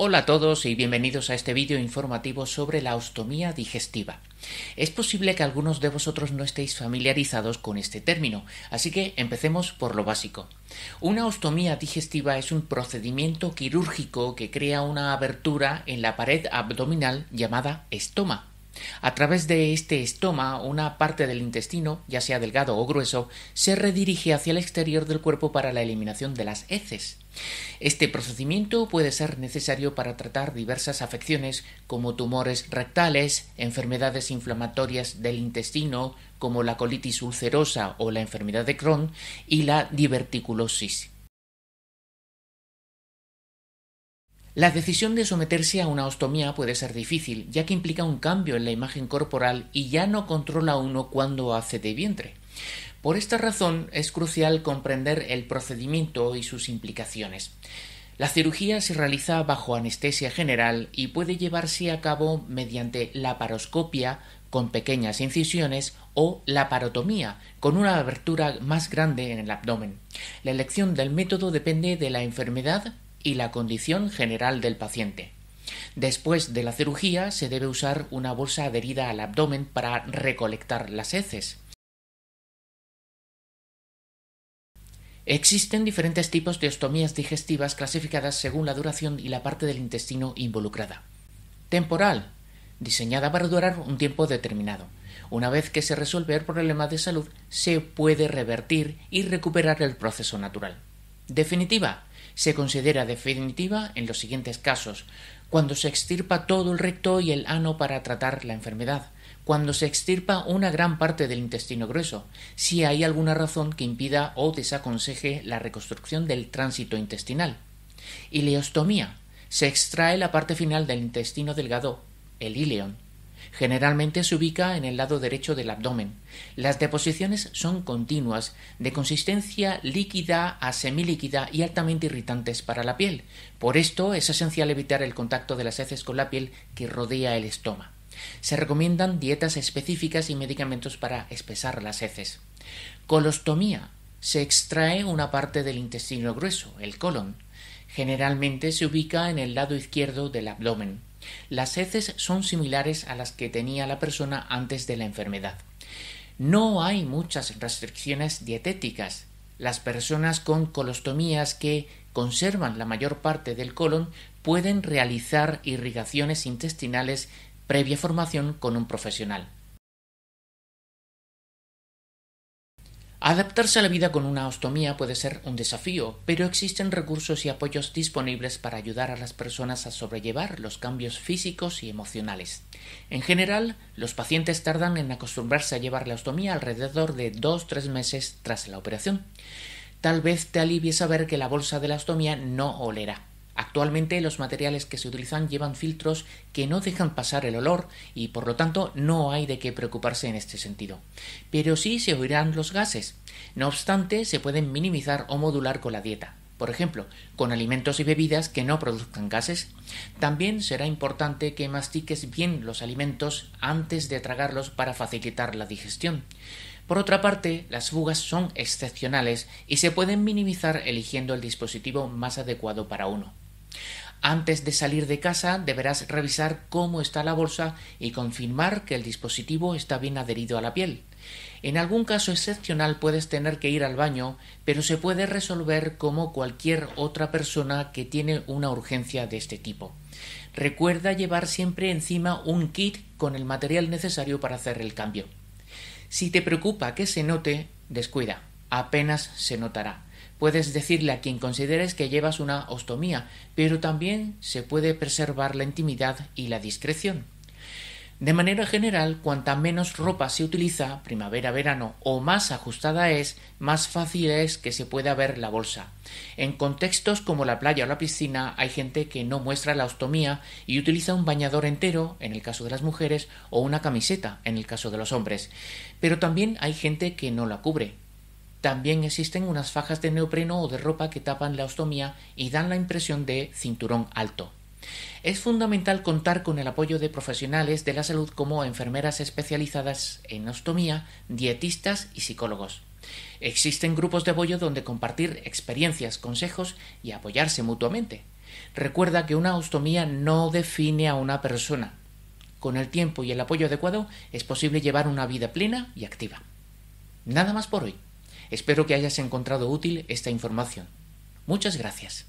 Hola a todos y bienvenidos a este vídeo informativo sobre la ostomía digestiva. Es posible que algunos de vosotros no estéis familiarizados con este término, así que empecemos por lo básico. Una ostomía digestiva es un procedimiento quirúrgico que crea una abertura en la pared abdominal llamada estoma. A través de este estoma, una parte del intestino, ya sea delgado o grueso, se redirige hacia el exterior del cuerpo para la eliminación de las heces. Este procedimiento puede ser necesario para tratar diversas afecciones como tumores rectales, enfermedades inflamatorias del intestino como la colitis ulcerosa o la enfermedad de Crohn y la diverticulosis. La decisión de someterse a una ostomía puede ser difícil, ya que implica un cambio en la imagen corporal y ya no controla uno cuando hace de vientre. Por esta razón es crucial comprender el procedimiento y sus implicaciones. La cirugía se realiza bajo anestesia general y puede llevarse a cabo mediante laparoscopia con pequeñas incisiones o laparotomía con una abertura más grande en el abdomen. La elección del método depende de la enfermedad, y la condición general del paciente. Después de la cirugía se debe usar una bolsa adherida al abdomen para recolectar las heces. Existen diferentes tipos de ostomías digestivas clasificadas según la duración y la parte del intestino involucrada. Temporal, diseñada para durar un tiempo determinado. Una vez que se resuelve el problema de salud, se puede revertir y recuperar el proceso natural. Definitiva. Se considera definitiva en los siguientes casos. Cuando se extirpa todo el recto y el ano para tratar la enfermedad. Cuando se extirpa una gran parte del intestino grueso. Si hay alguna razón que impida o desaconseje la reconstrucción del tránsito intestinal. Ileostomía. Se extrae la parte final del intestino delgado, el ileón Generalmente se ubica en el lado derecho del abdomen. Las deposiciones son continuas, de consistencia líquida a semilíquida y altamente irritantes para la piel. Por esto es esencial evitar el contacto de las heces con la piel que rodea el estoma. Se recomiendan dietas específicas y medicamentos para espesar las heces. Colostomía. Se extrae una parte del intestino grueso, el colon. Generalmente se ubica en el lado izquierdo del abdomen. Las heces son similares a las que tenía la persona antes de la enfermedad. No hay muchas restricciones dietéticas. Las personas con colostomías que conservan la mayor parte del colon pueden realizar irrigaciones intestinales previa formación con un profesional. Adaptarse a la vida con una ostomía puede ser un desafío, pero existen recursos y apoyos disponibles para ayudar a las personas a sobrellevar los cambios físicos y emocionales. En general, los pacientes tardan en acostumbrarse a llevar la ostomía alrededor de 2-3 meses tras la operación. Tal vez te alivie saber que la bolsa de la ostomía no olerá. Actualmente los materiales que se utilizan llevan filtros que no dejan pasar el olor y por lo tanto no hay de qué preocuparse en este sentido. Pero sí se oirán los gases. No obstante, se pueden minimizar o modular con la dieta. Por ejemplo, con alimentos y bebidas que no produzcan gases. También será importante que mastiques bien los alimentos antes de tragarlos para facilitar la digestión. Por otra parte, las fugas son excepcionales y se pueden minimizar eligiendo el dispositivo más adecuado para uno. Antes de salir de casa deberás revisar cómo está la bolsa y confirmar que el dispositivo está bien adherido a la piel. En algún caso excepcional puedes tener que ir al baño, pero se puede resolver como cualquier otra persona que tiene una urgencia de este tipo. Recuerda llevar siempre encima un kit con el material necesario para hacer el cambio. Si te preocupa que se note, descuida, apenas se notará. Puedes decirle a quien consideres que llevas una ostomía, pero también se puede preservar la intimidad y la discreción. De manera general, cuanta menos ropa se utiliza, primavera, verano o más ajustada es, más fácil es que se pueda ver la bolsa. En contextos como la playa o la piscina hay gente que no muestra la ostomía y utiliza un bañador entero, en el caso de las mujeres, o una camiseta, en el caso de los hombres. Pero también hay gente que no la cubre, también existen unas fajas de neopreno o de ropa que tapan la ostomía y dan la impresión de cinturón alto. Es fundamental contar con el apoyo de profesionales de la salud como enfermeras especializadas en ostomía, dietistas y psicólogos. Existen grupos de apoyo donde compartir experiencias, consejos y apoyarse mutuamente. Recuerda que una ostomía no define a una persona. Con el tiempo y el apoyo adecuado es posible llevar una vida plena y activa. Nada más por hoy. Espero que hayas encontrado útil esta información. Muchas gracias.